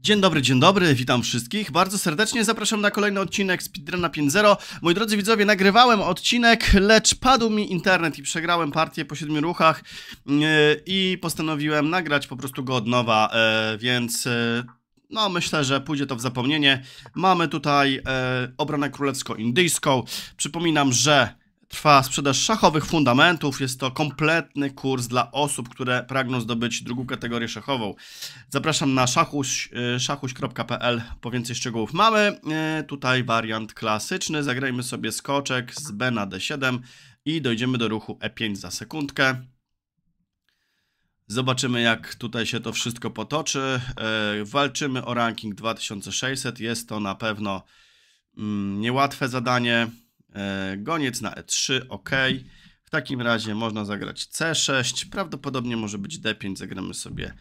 Dzień dobry, dzień dobry, witam wszystkich. Bardzo serdecznie zapraszam na kolejny odcinek Speedruna 5.0. Moi drodzy widzowie, nagrywałem odcinek, lecz padł mi internet i przegrałem partię po siedmiu ruchach e, i postanowiłem nagrać po prostu go od nowa, e, więc... E, no, myślę, że pójdzie to w zapomnienie. Mamy tutaj e, obronę królewsko-indyjską. Przypominam, że Trwa sprzedaż szachowych fundamentów. Jest to kompletny kurs dla osób, które pragną zdobyć drugą kategorię szachową. Zapraszam na szachuś, e, szachuś.pl po więcej szczegółów. Mamy e, tutaj wariant klasyczny. Zagrajmy sobie skoczek z B na D7 i dojdziemy do ruchu E5 za sekundkę. Zobaczymy, jak tutaj się to wszystko potoczy. E, walczymy o ranking 2600. Jest to na pewno mm, niełatwe zadanie. E, goniec na E3, ok. W takim razie można zagrać C6, prawdopodobnie może być D5, zagramy sobie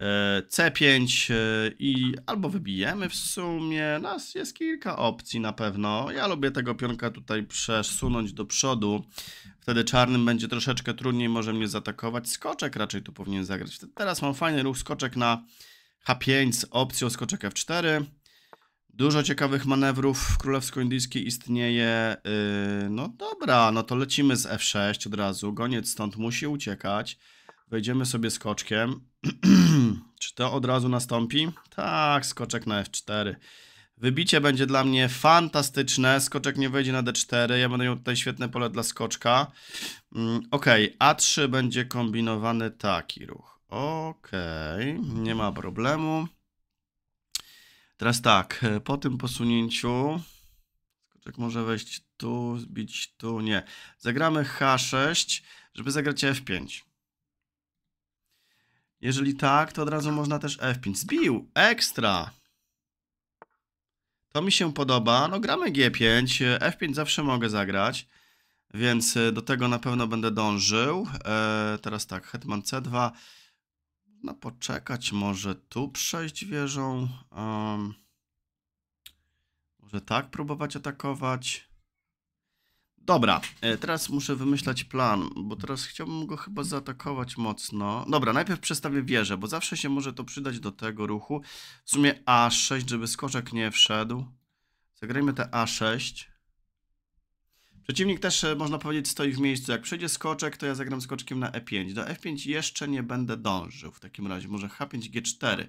e, C5 e, i albo wybijemy w sumie, nas jest kilka opcji na pewno. Ja lubię tego pionka tutaj przesunąć do przodu, wtedy czarnym będzie troszeczkę trudniej, może mnie zaatakować. Skoczek raczej tu powinien zagrać. Teraz mam fajny ruch, skoczek na H5 z opcją skoczek F4. Dużo ciekawych manewrów w królewsko-indyjskiej istnieje. Y, no dobra, no to lecimy z F6 od razu. Goniec stąd musi uciekać. Wejdziemy sobie skoczkiem. Czy to od razu nastąpi? Tak, skoczek na F4. Wybicie będzie dla mnie fantastyczne. Skoczek nie wejdzie na D4. Ja będę miał tutaj świetne pole dla skoczka. Mm, ok, A3 będzie kombinowany taki ruch. Ok, nie ma problemu. Teraz tak, e, po tym posunięciu... Skoczek może wejść tu, zbić tu, nie. Zagramy H6, żeby zagrać F5. Jeżeli tak, to od razu można też F5. Zbił! Ekstra! To mi się podoba. No gramy G5. F5 zawsze mogę zagrać. Więc e, do tego na pewno będę dążył. Eee, teraz tak, hetman C2. No poczekać może tu przejść wieżą. Um, może tak próbować atakować. Dobra, e, teraz muszę wymyślać plan, bo teraz chciałbym go chyba zaatakować mocno. Dobra, najpierw przestawię wieżę, bo zawsze się może to przydać do tego ruchu. W sumie A6, żeby skoczek nie wszedł. Zagrajmy te A6. Przeciwnik też, e, można powiedzieć, stoi w miejscu. Jak przejdzie skoczek, to ja zagram skoczkiem na e5. Do f5 jeszcze nie będę dążył. W takim razie może h5, g4.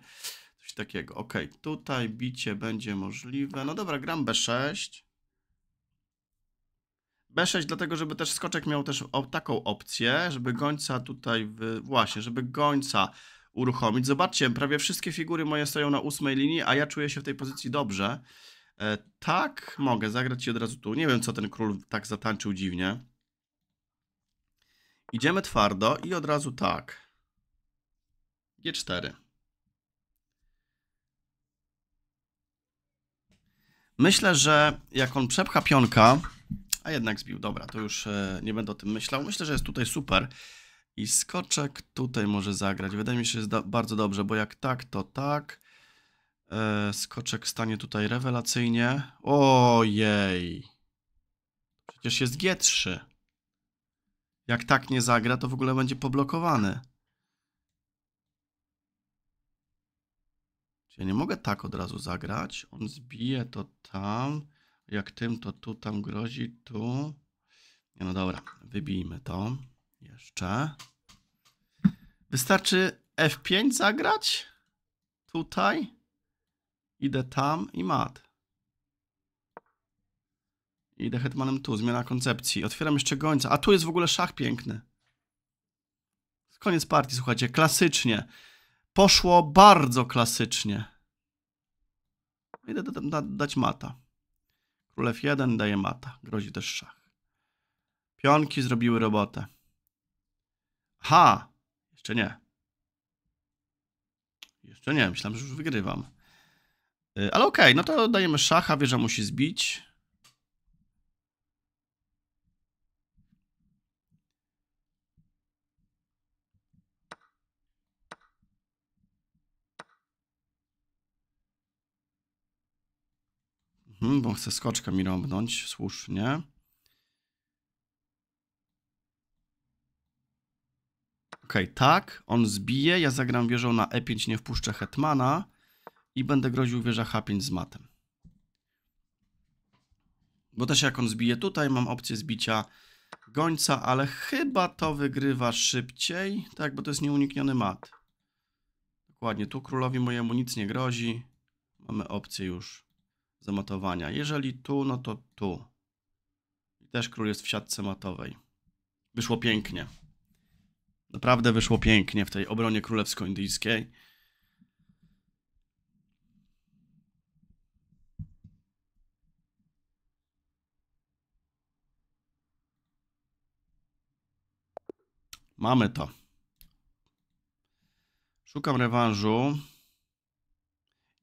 Coś takiego. Ok, tutaj bicie będzie możliwe. No dobra, gram b6. B6 dlatego, żeby też skoczek miał też taką opcję, żeby gońca tutaj, w... właśnie, żeby gońca uruchomić. Zobaczcie, prawie wszystkie figury moje stoją na ósmej linii, a ja czuję się w tej pozycji dobrze. E, tak, mogę zagrać ci od razu tu. Nie wiem, co ten król tak zatańczył dziwnie. Idziemy twardo i od razu tak. G4. Myślę, że jak on przepcha pionka, a jednak zbił, dobra, to już e, nie będę o tym myślał. Myślę, że jest tutaj super. I skoczek tutaj może zagrać. Wydaje mi się, że jest bardzo dobrze, bo jak tak, to tak. E, skoczek stanie tutaj rewelacyjnie. Ojej. Przecież jest G3. Jak tak nie zagra, to w ogóle będzie poblokowany. ja nie mogę tak od razu zagrać? On zbije to tam. Jak tym, to tu tam grozi, tu. Nie no dobra, wybijmy to. Jeszcze. Wystarczy F5 zagrać? Tutaj? Idę tam i mat. Idę hetmanem tu, zmiana koncepcji. Otwieram jeszcze gońca. A tu jest w ogóle szach piękny. Koniec partii, słuchajcie. Klasycznie. Poszło bardzo klasycznie. Idę da, da, dać mata. Królew 1 daje mata. Grozi też szach. Pionki zrobiły robotę. Ha! Jeszcze nie. Jeszcze nie, myślałem, że już wygrywam. Y, ale okej, okay, no to dajemy szacha, wieża musi zbić. Hmm, bo chcę skoczka mi robnąć, słusznie. Okej, okay, tak, on zbije, ja zagram wieżą na e5, nie wpuszczę hetmana i będę groził wieża H5 z matem. Bo też jak on zbije tutaj, mam opcję zbicia gońca, ale chyba to wygrywa szybciej, tak, bo to jest nieunikniony mat. Dokładnie, tu królowi mojemu nic nie grozi. Mamy opcję już zamatowania. Jeżeli tu, no to tu. I też król jest w siatce matowej. Wyszło pięknie. Naprawdę wyszło pięknie w tej obronie królewsko-indyjskiej. Mamy to. Szukam rewanżu.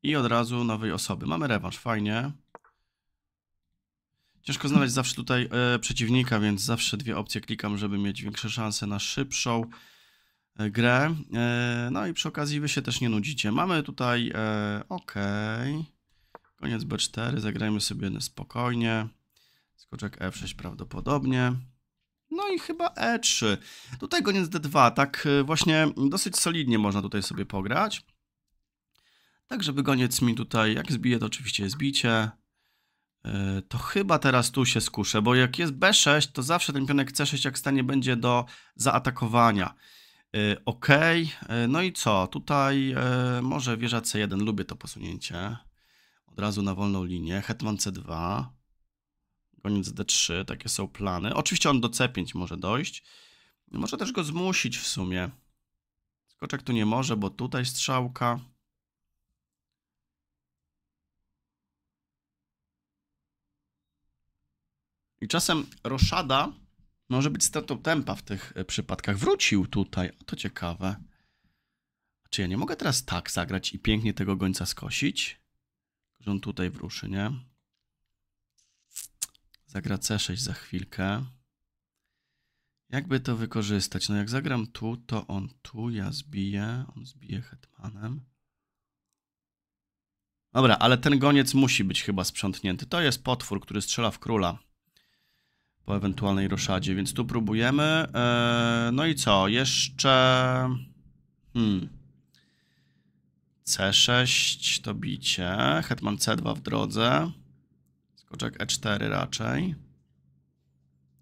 I od razu nowej osoby. Mamy rewanż, fajnie. Ciężko znaleźć zawsze tutaj e, przeciwnika, więc zawsze dwie opcje klikam, żeby mieć większe szanse na szybszą e, grę. E, no i przy okazji wy się też nie nudzicie. Mamy tutaj, e, ok, koniec B4, zagrajmy sobie spokojnie. Skoczek F6 prawdopodobnie. No i chyba E3. Tutaj goniec D2, tak y, właśnie dosyć solidnie można tutaj sobie pograć. Tak, żeby goniec mi tutaj, jak zbije, to oczywiście jest bicie. Y, to chyba teraz tu się skuszę, bo jak jest B6, to zawsze ten pionek C6 jak stanie będzie do zaatakowania. Y, ok, no i co? Tutaj może wieża C1, lubię to posunięcie. Od razu na wolną linię, hetman C2 koniec D3, takie są plany. Oczywiście on do C5 może dojść. Może też go zmusić w sumie. Skoczek tu nie może, bo tutaj strzałka. I czasem roszada może być stratą tempa w tych e, przypadkach. Wrócił tutaj, o to ciekawe. Czy ja nie mogę teraz tak zagrać i pięknie tego gońca skosić? Że on tutaj wruszy, nie? Zagra C6 za chwilkę. Jakby to wykorzystać? No jak zagram tu, to on tu, ja zbiję, on zbije hetmanem. Dobra, ale ten goniec musi być chyba sprzątnięty. To jest potwór, który strzela w króla po ewentualnej roszadzie, więc tu próbujemy. Eee, no i co? Jeszcze... Hmm. C6 to bicie, hetman C2 w drodze. Koczek E4 raczej.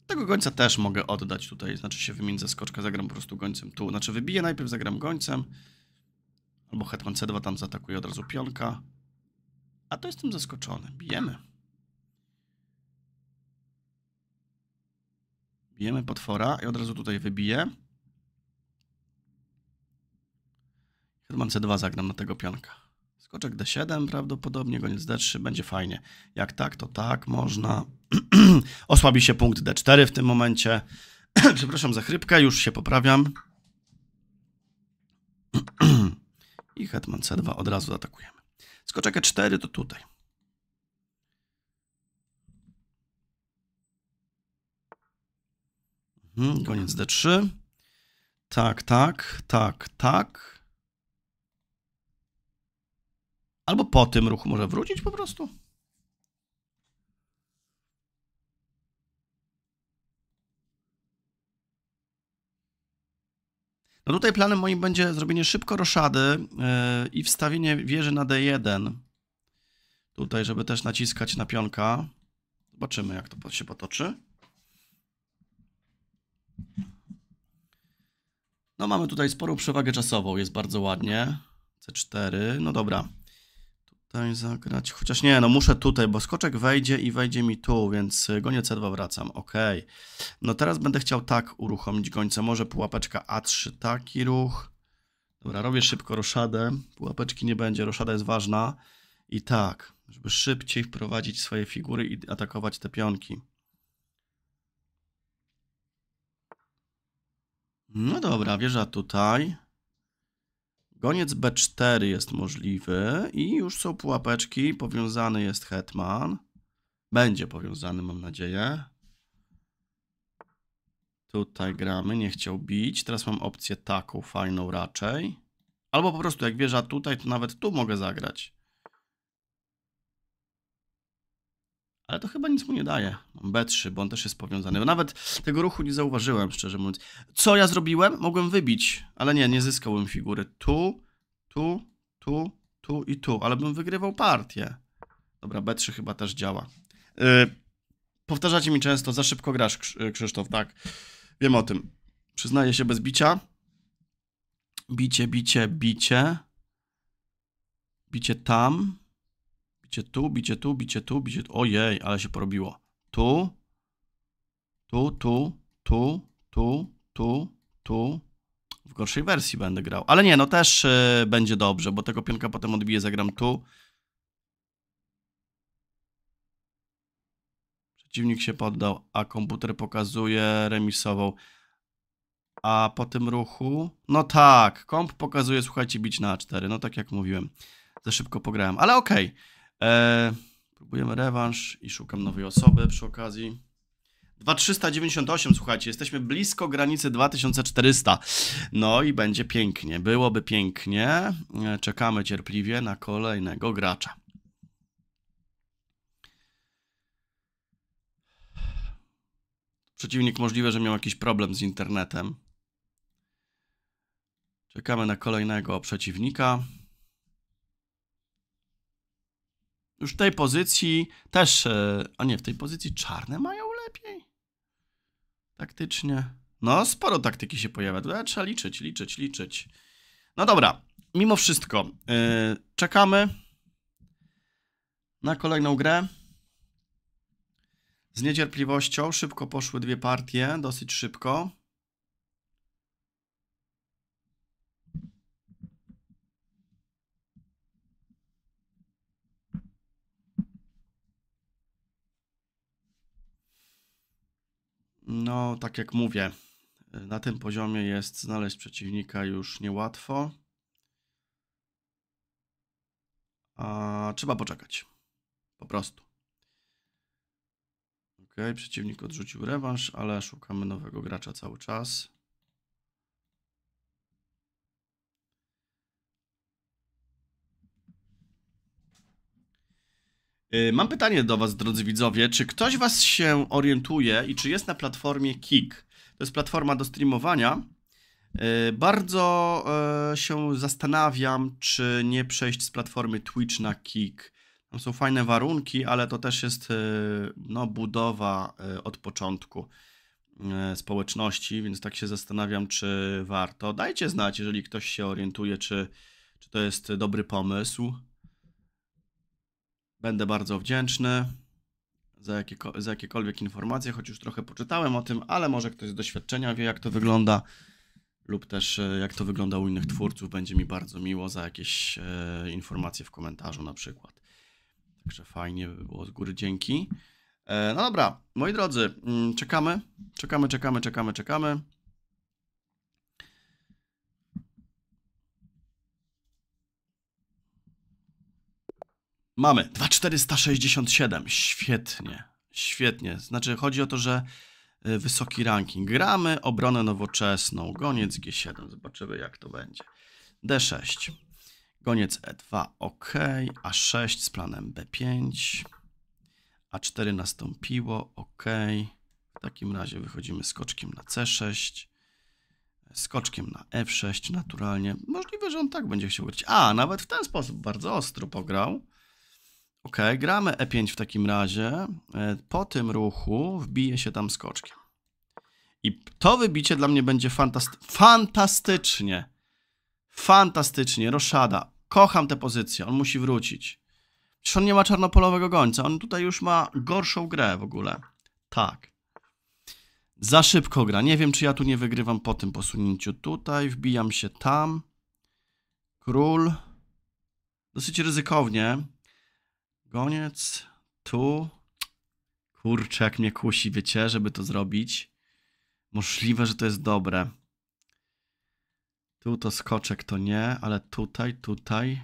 Tego gońca też mogę oddać tutaj, znaczy się wymienić ze skoczka, zagram po prostu gońcem tu. Znaczy wybiję najpierw, zagram gońcem. Albo hetman C2 tam zaatakuje od razu pionka. A to jestem zaskoczony. Bijemy. Bijemy potwora i od razu tutaj wybiję. Hetman C2 zagram na tego pionka. Skoczek D7 prawdopodobnie, goniec D3, będzie fajnie. Jak tak, to tak, można. Osłabi się punkt D4 w tym momencie. Przepraszam za chrypkę, już się poprawiam. I hetman C2 od razu atakujemy. Skoczek E4 to tutaj. Mhm, koniec D3. Tak, tak, tak, tak. Albo po tym ruchu może wrócić po prostu? No tutaj planem moim będzie zrobienie szybko roszady e, i wstawienie wieży na D1. Tutaj, żeby też naciskać na pionka. Zobaczymy, jak to się potoczy. No mamy tutaj sporą przewagę czasową, jest bardzo ładnie. C4, no dobra. Tutaj zagrać. Chociaż nie, no muszę tutaj, bo skoczek wejdzie i wejdzie mi tu, więc y, gonię C2 wracam. Ok. No teraz będę chciał tak uruchomić gońce. Może pułapeczka A3, taki ruch. Dobra, robię szybko roszadę. Pułapeczki nie będzie, roszada jest ważna. I tak, żeby szybciej wprowadzić swoje figury i atakować te pionki. No dobra, wieża tutaj. Goniec B4 jest możliwy i już są pułapeczki, powiązany jest hetman. Będzie powiązany, mam nadzieję. Tutaj gramy, nie chciał bić. Teraz mam opcję taką fajną raczej. Albo po prostu jak wieża tutaj, to nawet tu mogę zagrać. ale to chyba nic mu nie daje. B3, bo on też jest powiązany. nawet tego ruchu nie zauważyłem, szczerze mówiąc. Co ja zrobiłem? Mogłem wybić, ale nie, nie zyskałbym figury. Tu, tu, tu, tu i tu, ale bym wygrywał partię. Dobra, B3 chyba też działa. Yy, powtarzacie mi często, za szybko grasz, y, Krzysztof, tak. Wiem o tym. Przyznaję się bez bicia. Bicie, bicie, bicie. Bicie tam. Bicie tu, bicie tu, bicie tu, bicie tu. Ojej, ale się porobiło. Tu, tu, tu, tu, tu, tu, tu. W gorszej wersji będę grał. Ale nie, no też e, będzie dobrze, bo tego pionka potem odbiję, zagram tu. Przeciwnik się poddał, a komputer pokazuje remisową. A po tym ruchu... No tak, komp pokazuje, słuchajcie, bić na A4. No tak jak mówiłem. Za szybko pograłem, ale okej. Okay. E, próbujemy rewanż i szukam nowej osoby przy okazji. 2398, słuchajcie, jesteśmy blisko granicy 2400. No i będzie pięknie, byłoby pięknie. E, czekamy cierpliwie na kolejnego gracza. Przeciwnik możliwe, że miał jakiś problem z internetem. Czekamy na kolejnego przeciwnika. Już w tej pozycji też... E, a nie, w tej pozycji czarne mają lepiej? Taktycznie. No, sporo taktyki się pojawia. Tutaj trzeba liczyć, liczyć, liczyć. No dobra, mimo wszystko yy, czekamy na kolejną grę. Z niecierpliwością szybko poszły dwie partie, dosyć szybko. No, tak jak mówię, y, na tym poziomie jest znaleźć przeciwnika już niełatwo. A trzeba poczekać. Po prostu. Ok, przeciwnik odrzucił rewanż, ale szukamy nowego gracza cały czas. Y, mam pytanie do Was, drodzy widzowie. Czy ktoś Was się orientuje i czy jest na platformie Kik? To jest platforma do streamowania. Y, bardzo y, się zastanawiam, czy nie przejść z platformy Twitch na Kik. Tam są fajne warunki, ale to też jest no, budowa od początku społeczności, więc tak się zastanawiam, czy warto. Dajcie znać, jeżeli ktoś się orientuje, czy, czy to jest dobry pomysł. Będę bardzo wdzięczny za, za jakiekolwiek informacje, choć już trochę poczytałem o tym, ale może ktoś z doświadczenia wie, jak to wygląda, lub też e, jak to wygląda u innych twórców. Będzie mi bardzo miło za jakieś e, informacje w komentarzu na przykład. Także fajnie by było z góry dzięki. E, no dobra, moi drodzy, mm, czekamy, czekamy, czekamy, czekamy, czekamy. Mamy 2467. Świetnie. Świetnie. Znaczy, chodzi o to, że e, wysoki ranking. Gramy obronę nowoczesną. Goniec G7. Zobaczymy, jak to będzie. D6. Goniec E2. OK. A6 z planem B5. A4 nastąpiło. OK. W takim razie wychodzimy skoczkiem na C6 skoczkiem na F6 naturalnie. Możliwe, że on tak będzie chciał grać. A, nawet w ten sposób bardzo ostro pograł. Ok, gramy E5 w takim razie. E, po tym ruchu wbije się tam skoczkiem. I to wybicie dla mnie będzie fantasty fantastycznie. Fantastycznie. Roszada. Kocham tę pozycję. On musi wrócić. Przecież on nie ma czarnopolowego gońca. On tutaj już ma gorszą grę w ogóle. Tak. Za szybko gra. Nie wiem, czy ja tu nie wygrywam po tym posunięciu. Tutaj wbijam się tam. Król. Dosyć ryzykownie. Koniec. Tu. Kurczę, jak mnie kusi, wiecie, żeby to zrobić. Możliwe, że to jest dobre. Tu to skoczek to nie, ale tutaj, tutaj.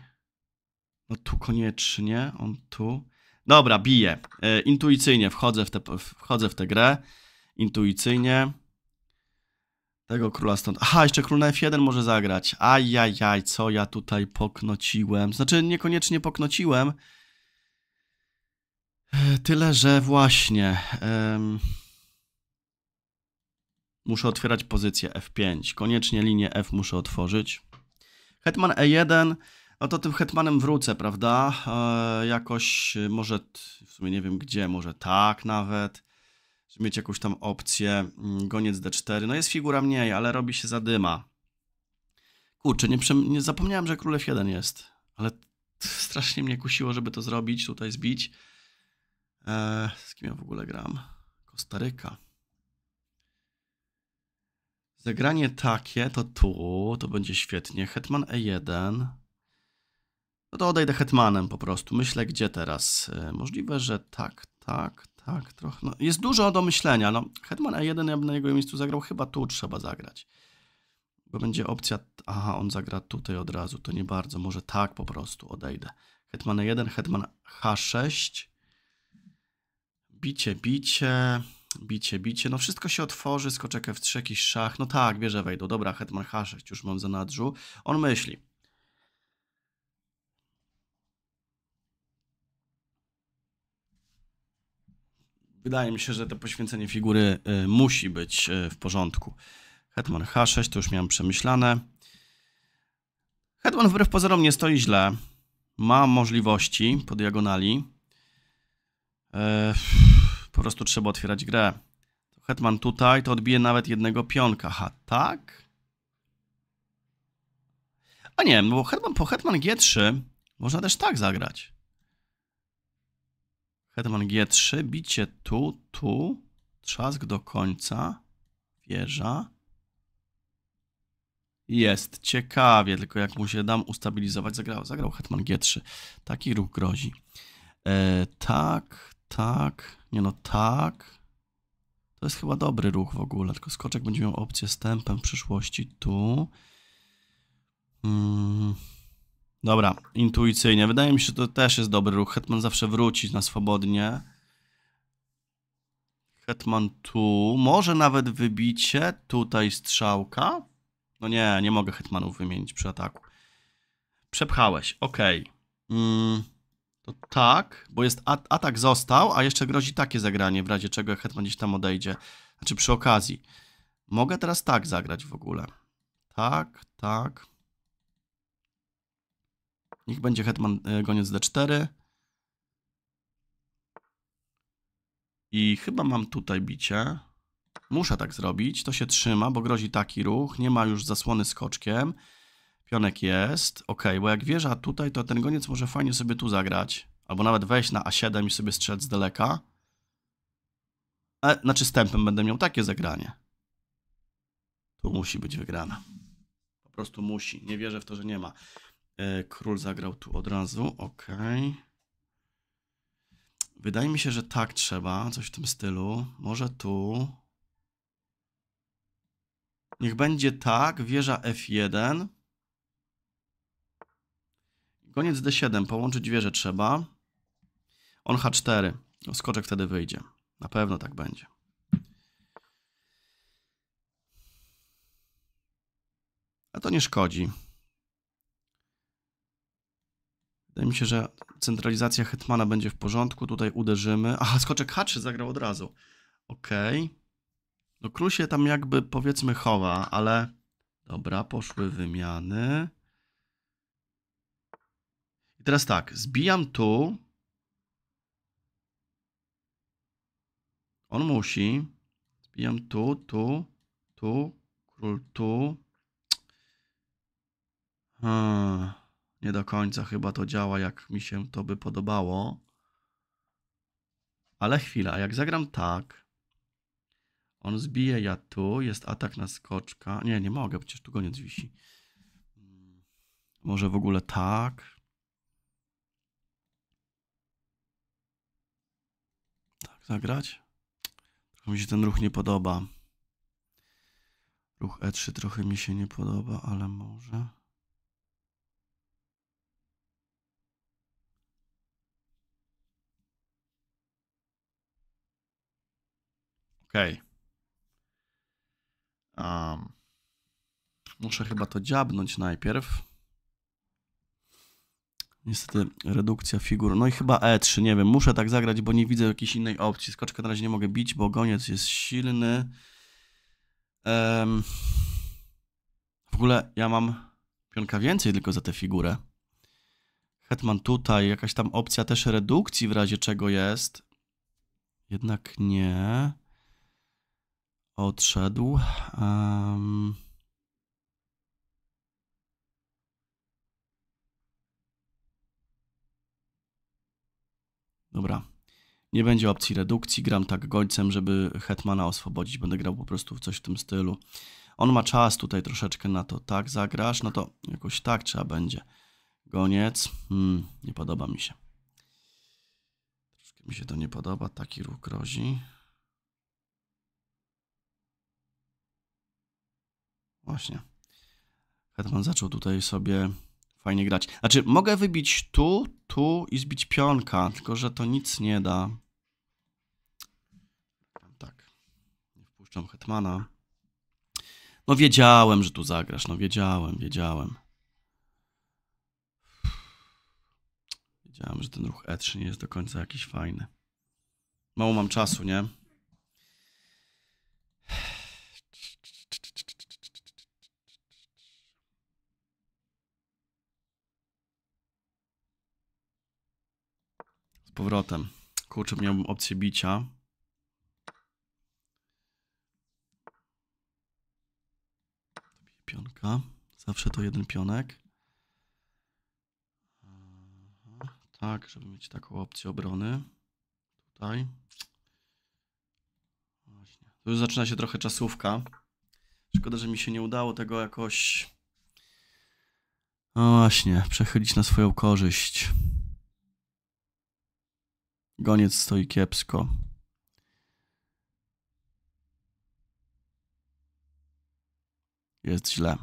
No tu koniecznie, on tu. Dobra, bije. E, intuicyjnie wchodzę w, te, wchodzę w tę grę. Intuicyjnie. Tego króla stąd. Aha, jeszcze król na F1 może zagrać. Ajajaj, co ja tutaj poknociłem. Znaczy, niekoniecznie poknociłem, E, tyle, że właśnie. Um, muszę otwierać pozycję F5. Koniecznie linię F muszę otworzyć. Hetman E1. No to tym hetmanem wrócę, prawda? E, jakoś e, może, w sumie nie wiem gdzie, może tak nawet. Żeby mieć jakąś tam opcję. Mm, goniec D4. No jest figura mniej, ale robi się zadyma. Kurczę, nie, nie zapomniałem, że król F1 jest. Ale strasznie mnie kusiło, żeby to zrobić, tutaj zbić. E, z kim ja w ogóle gram? Kostaryka. Zagranie takie to tu, to będzie świetnie. Hetman E1. No to odejdę hetmanem po prostu. Myślę, gdzie teraz. E, możliwe, że tak, tak, tak, trochę. No, jest dużo do myślenia. No, hetman E1, ja bym na jego miejscu zagrał. Chyba tu trzeba zagrać. Bo będzie opcja... Aha, on zagra tutaj od razu. To nie bardzo. Może tak po prostu odejdę. Hetman E1, hetman H6. Bicie, bicie, bicie, bicie. No wszystko się otworzy, skoczek w 3 jakiś szach. No tak, bierze wejdą. Dobra, hetman H6, już mam za nadrzu. On myśli. Wydaje mi się, że to poświęcenie figury y, musi być y, w porządku. Hetman H6, to już miałem przemyślane. Hetman wbrew pozorom nie stoi źle. Ma możliwości po diagonali. Yy... Po prostu trzeba otwierać grę. Hetman tutaj, to odbije nawet jednego pionka. Ha, tak? A nie, bo Hetman, po Hetman G3 można też tak zagrać. Hetman G3, bicie tu, tu, trzask do końca, wieża. Jest ciekawie, tylko jak mu się dam ustabilizować, zagrał, zagrał Hetman G3. Taki ruch grozi. E, tak, tak, nie no tak. To jest chyba dobry ruch w ogóle, tylko skoczek będzie miał opcję z tempem w przyszłości tu. Hmm. Dobra, intuicyjnie. Wydaje mi się, że to też jest dobry ruch. Hetman zawsze wróci na swobodnie. Hetman tu. Może nawet wybicie. Tutaj strzałka. No nie, nie mogę hetmanów wymienić przy ataku. Przepchałeś, okej. Okay. Hmm. To tak, bo jest at atak został, a jeszcze grozi takie zagranie, w razie czego hetman gdzieś tam odejdzie. Znaczy przy okazji. Mogę teraz tak zagrać w ogóle. Tak, tak. Niech będzie hetman y, e, goniec d4. I chyba mam tutaj bicie. Muszę tak zrobić, to się trzyma, bo grozi taki ruch. Nie ma już zasłony skoczkiem. Pionek jest, ok, bo jak wieża tutaj, to ten goniec może fajnie sobie tu zagrać. Albo nawet wejść na A7 i sobie strzec z daleka. A, e, znaczy tempem będę miał takie zagranie. Tu musi być wygrana. Po prostu musi. Nie wierzę w to, że nie ma. E, król zagrał tu od razu. Ok. Wydaje mi się, że tak trzeba. Coś w tym stylu. Może tu. Niech będzie tak. Wieża F1. Koniec D7, połączyć wieżę trzeba. On H4, skoczek wtedy wyjdzie. Na pewno tak będzie. A to nie szkodzi. Wydaje mi się, że centralizacja Hetmana będzie w porządku. Tutaj uderzymy. Aha, skoczek H3 zagrał od razu. Okej. Okay. No król się tam jakby powiedzmy chowa, ale... Dobra, poszły wymiany. I teraz tak, zbijam tu. On musi. Zbijam tu, tu, tu, król tu. Hmm, nie do końca chyba to działa, jak mi się to by podobało. Ale chwila, jak zagram tak, on zbije, ja tu, jest atak na skoczka. Nie, nie mogę, przecież tu goniec wisi. Hmm, może w ogóle tak. zagrać. Trochę mi się ten ruch nie podoba. Ruch E3 trochę mi się nie podoba, ale może... Okej. Okay. Um, muszę chyba to dziabnąć najpierw. Niestety redukcja figur. No i chyba E3, nie wiem, muszę tak zagrać, bo nie widzę jakiejś innej opcji. Skoczka na razie nie mogę bić, bo goniec jest silny. Um, w ogóle ja mam pionka więcej tylko za tę figurę. Hetman tutaj, jakaś tam opcja też redukcji w razie czego jest. Jednak nie. Odszedł. Um, Dobra. Nie będzie opcji redukcji. Gram tak gońcem, żeby Hetmana oswobodzić. Będę grał po prostu w coś w tym stylu. On ma czas tutaj troszeczkę na to. Tak zagrasz? No to jakoś tak trzeba będzie. Goniec. Hmm, nie podoba mi się. Troszkę mi się to nie podoba. Taki ruch grozi. Właśnie. Hetman zaczął tutaj sobie fajnie grać. Znaczy, mogę wybić tu, tu i zbić pionka, tylko że to nic nie da. Tak. Nie wpuszczam Hetmana. No wiedziałem, że tu zagrasz. No wiedziałem, wiedziałem. Wiedziałem, że ten ruch E3 nie jest do końca jakiś fajny. Mało mam czasu, nie? powrotem. Kurczę, miałbym opcję bicia. Pionka. Zawsze to jeden pionek. Tak, żeby mieć taką opcję obrony. Tutaj. Właśnie. Tu już zaczyna się trochę czasówka. Szkoda, że mi się nie udało tego jakoś... No właśnie, przechylić na swoją korzyść. Goniec stoi kiepsko. Jest źle.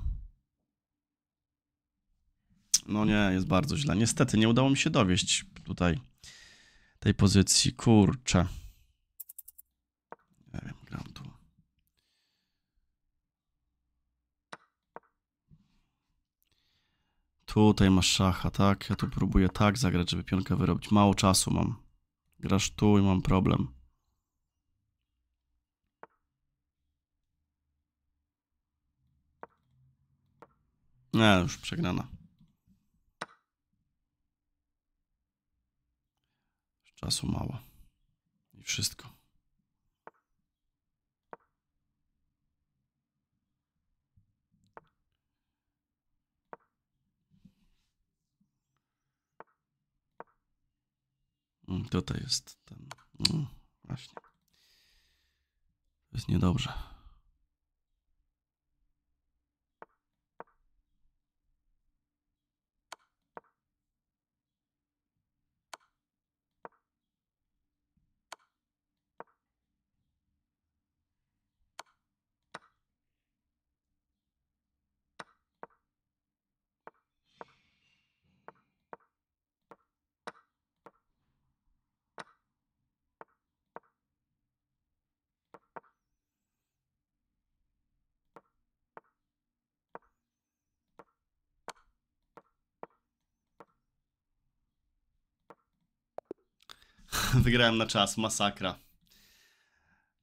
No nie, jest bardzo źle. Niestety nie udało mi się dowieść tutaj tej pozycji. Kurczę. Nie wiem, gram tu. Tutaj masz szacha, tak? Ja tu próbuję tak zagrać, żeby pionkę wyrobić. Mało czasu mam. Grasz tu i mam problem. Nie, już przegrana. Czasu mało. I wszystko. Tutaj jest ten. No, właśnie. To jest niedobrze. wygrałem na czas, masakra.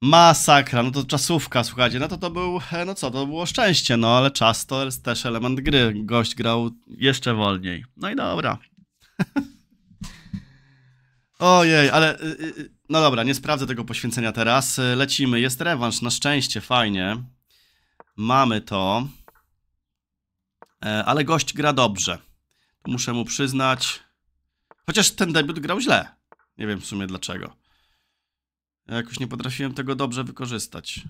Masakra, no to czasówka, słuchajcie, no to to był, e, no co, to było szczęście, no ale czas to jest też element gry, gość grał jeszcze wolniej. No i dobra. Ojej, ale, y, y, y, no dobra, nie sprawdzę tego poświęcenia teraz, e, lecimy, jest rewanż, na szczęście, fajnie. Mamy to, e, ale gość gra dobrze, muszę mu przyznać, chociaż ten debiut grał źle. Nie wiem w sumie dlaczego. Ja jakoś nie potrafiłem tego dobrze wykorzystać.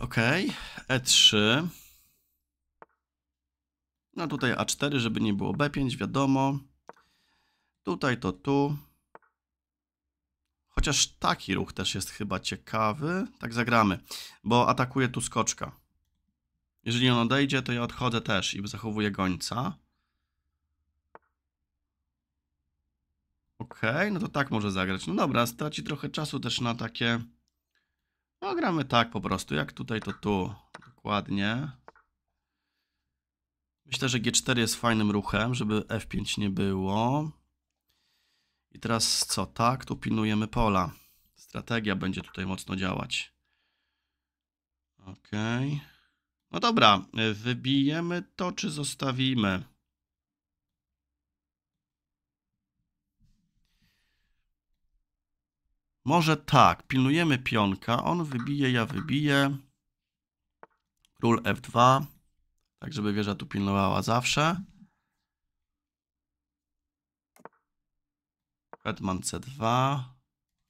Ok, e E3. No tutaj A4, żeby nie było B5, wiadomo. Tutaj to tu. Chociaż taki ruch też jest chyba ciekawy. Tak zagramy, bo atakuje tu skoczka. Jeżeli on odejdzie, to ja odchodzę też i zachowuję gońca. Okej, okay, no to tak może zagrać. No dobra, straci trochę czasu też na takie... No gramy tak po prostu, jak tutaj to tu. Dokładnie. Myślę, że G4 jest fajnym ruchem, żeby F5 nie było. I teraz co? Tak, tu pilnujemy pola. Strategia będzie tutaj mocno działać. Okej. No dobra, e, wybijemy to, czy zostawimy? Może tak, pilnujemy pionka, on wybije, ja wybiję. Król F2, tak żeby wieża tu pilnowała zawsze. Hetman C2.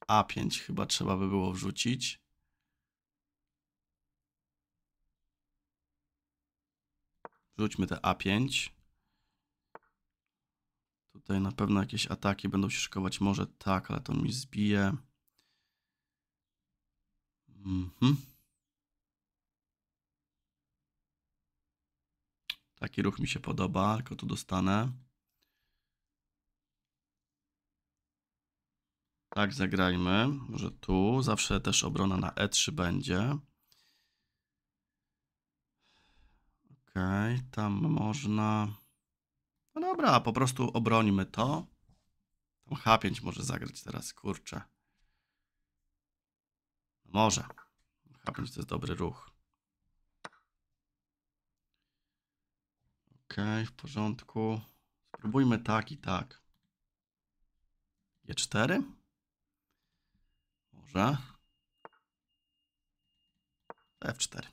A5 chyba trzeba by było wrzucić. Wrzućmy te A5. Tutaj na pewno jakieś ataki będą się szykować. Może tak, ale to mi zbije. Mhm. Taki ruch mi się podoba, tylko tu dostanę. Tak, zagrajmy. Może tu. Zawsze też obrona na E3 będzie. Ok, tam można... No dobra, po prostu obronimy to. Tam H5 może zagrać teraz, kurczę. Może. H5 to jest dobry ruch. Ok, w porządku. Spróbujmy tak i tak. G4? E Dobrze. F4.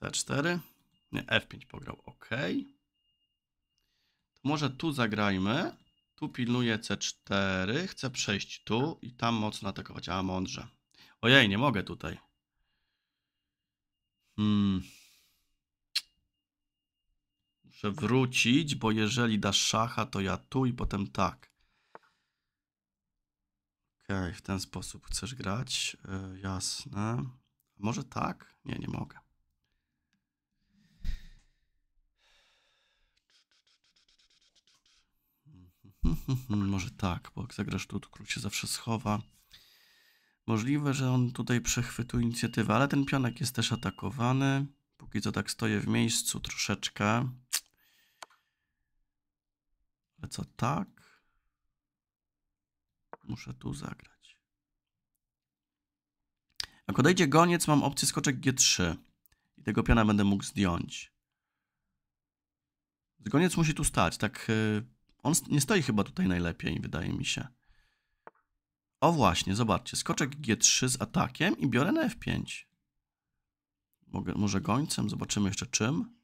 C4. Nie, F5 pograł. OK. To może tu zagrajmy. Tu pilnuję C4. Chcę przejść tu i tam mocno atakować. A, mądrze. Ojej, nie mogę tutaj. Hmm. Muszę wrócić, bo jeżeli dasz szacha, to ja tu i potem tak. Okej, okay, w ten sposób chcesz grać. Yy, jasne. Może tak? Nie, nie mogę. Może tak, bo jak zagrasz tu, to król się zawsze schowa. Możliwe, że on tutaj przechwytuje inicjatywę, ale ten pionek jest też atakowany. Póki co tak stoję w miejscu troszeczkę. Ale co tak? Muszę tu zagrać. Jak odejdzie goniec, mam opcję skoczek G3. I tego piana będę mógł zdjąć. Goniec musi tu stać, tak... Y, on nie stoi chyba tutaj najlepiej, wydaje mi się. O właśnie, zobaczcie. Skoczek G3 z atakiem i biorę na F5. Mogę, może gońcem, zobaczymy jeszcze czym.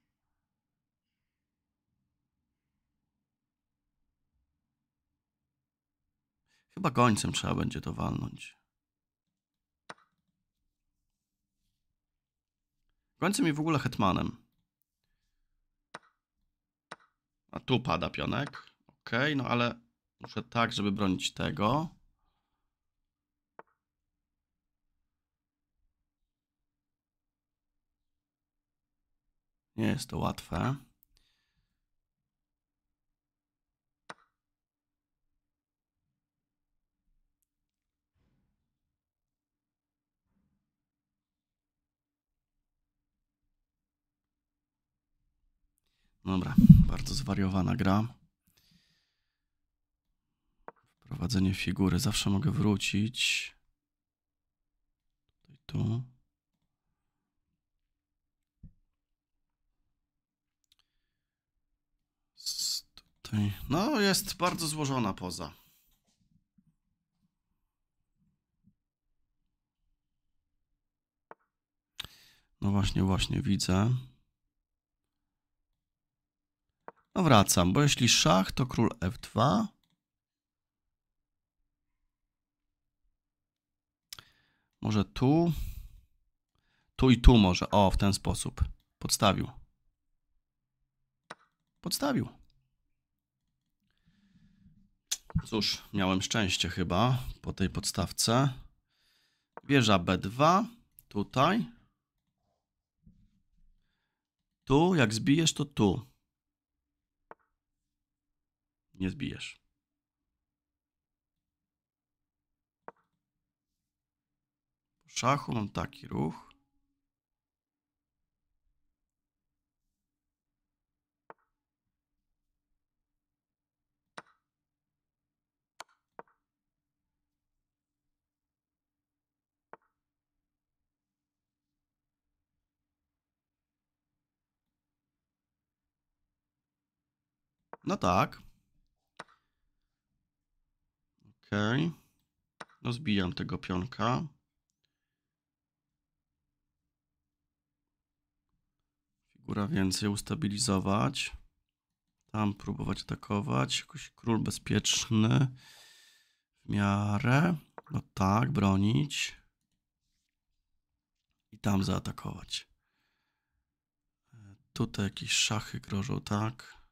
Chyba końcem trzeba będzie to walnąć. Końcem i w ogóle hetmanem. A tu pada pionek. ok, no ale muszę tak, żeby bronić tego. Nie jest to łatwe. Dobra, bardzo zwariowana gra. Wprowadzenie figury. Zawsze mogę wrócić. Tutaj tu. Tutaj. No, jest bardzo złożona poza. No właśnie, właśnie widzę. No wracam, bo jeśli szach, to król f2. Może tu. Tu i tu może. O, w ten sposób. Podstawił. Podstawił. Cóż, miałem szczęście chyba po tej podstawce. Wieża B2. Tutaj. Tu, jak zbijesz, to tu nie zbijesz. Po szachu mam taki ruch. No tak. Rozbijam tego pionka. Figura więcej ustabilizować. Tam próbować atakować. Jakoś król bezpieczny. W miarę. No tak, bronić. I tam zaatakować. E, tutaj jakieś szachy grożą, tak.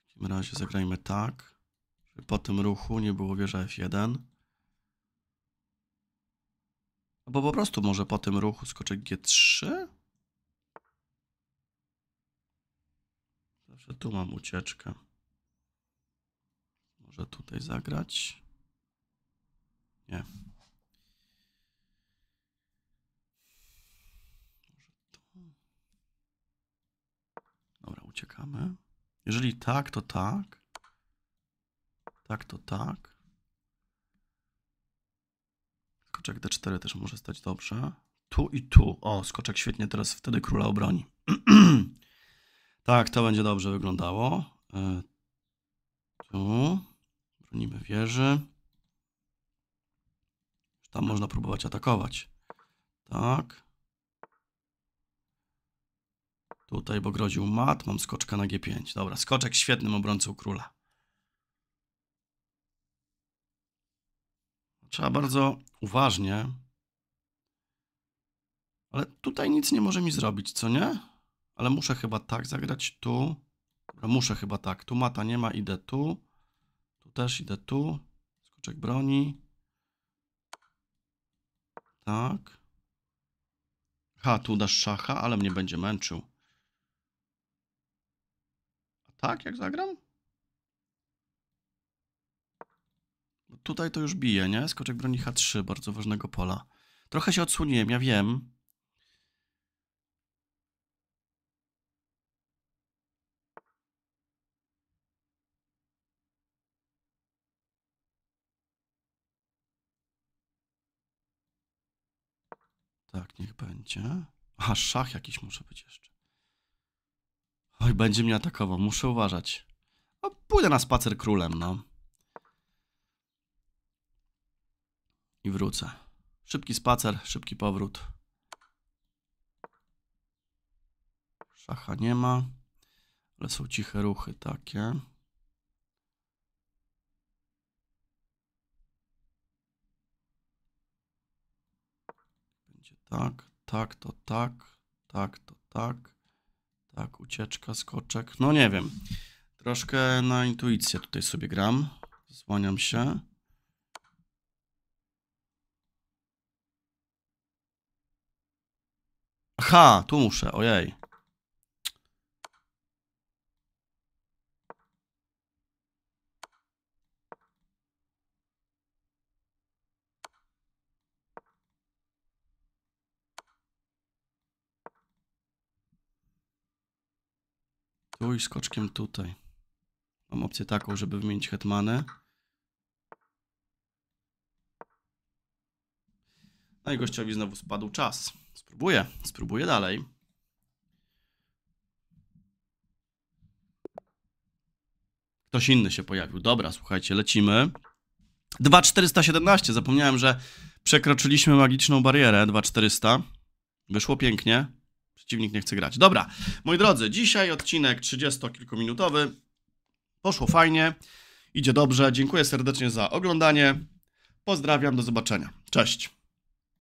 W takim razie zagrajmy tak po tym ruchu nie było wieża F1. Albo po prostu może po tym ruchu skoczek G3? Zawsze tu mam ucieczkę. Może tutaj zagrać? Nie. Może tu. Dobra, uciekamy. Jeżeli tak, to tak. Tak to tak. Skoczek D4 też może stać dobrze. Tu i tu. O, skoczek świetnie teraz wtedy króla obroni. tak, to będzie dobrze wyglądało. E, tu. Bronimy wieży. Tam można próbować atakować. Tak. Tutaj, bo groził mat, mam skoczka na G5. Dobra, skoczek świetnym obrońcą króla. Trzeba bardzo uważnie. Ale tutaj nic nie może mi zrobić, co nie? Ale muszę chyba tak zagrać tu. Muszę chyba tak. Tu mata nie ma, idę tu. Tu też idę tu. Skoczek broni. Tak. Ha, tu dasz szacha, ale mnie będzie męczył. A tak, jak zagram? Tutaj to już bije, nie? Skoczek broni H3, bardzo ważnego pola. Trochę się odsłoniłem, ja wiem. Tak, niech będzie. A szach jakiś muszę być jeszcze. Oj, będzie mnie atakował, muszę uważać. A pójdę na spacer królem, no. i wrócę. Szybki spacer, szybki powrót. Szacha nie ma, ale są ciche ruchy takie. Będzie tak, tak, to tak, tak, to tak, tak, ucieczka, skoczek. No nie wiem. Troszkę na intuicję tutaj sobie gram. Złaniam się. Aha, tu muszę, ojej. Tu i skoczkiem tutaj. Mam opcję taką, żeby wymienić hetmanę. No i gościowi znowu spadł czas. Spróbuję, spróbuję dalej. Ktoś inny się pojawił. Dobra, słuchajcie, lecimy. 2417, zapomniałem, że przekroczyliśmy magiczną barierę 2400. Wyszło pięknie. Przeciwnik nie chce grać. Dobra, moi drodzy, dzisiaj odcinek 30-kilkuminutowy. Poszło fajnie, idzie dobrze. Dziękuję serdecznie za oglądanie. Pozdrawiam, do zobaczenia. Cześć.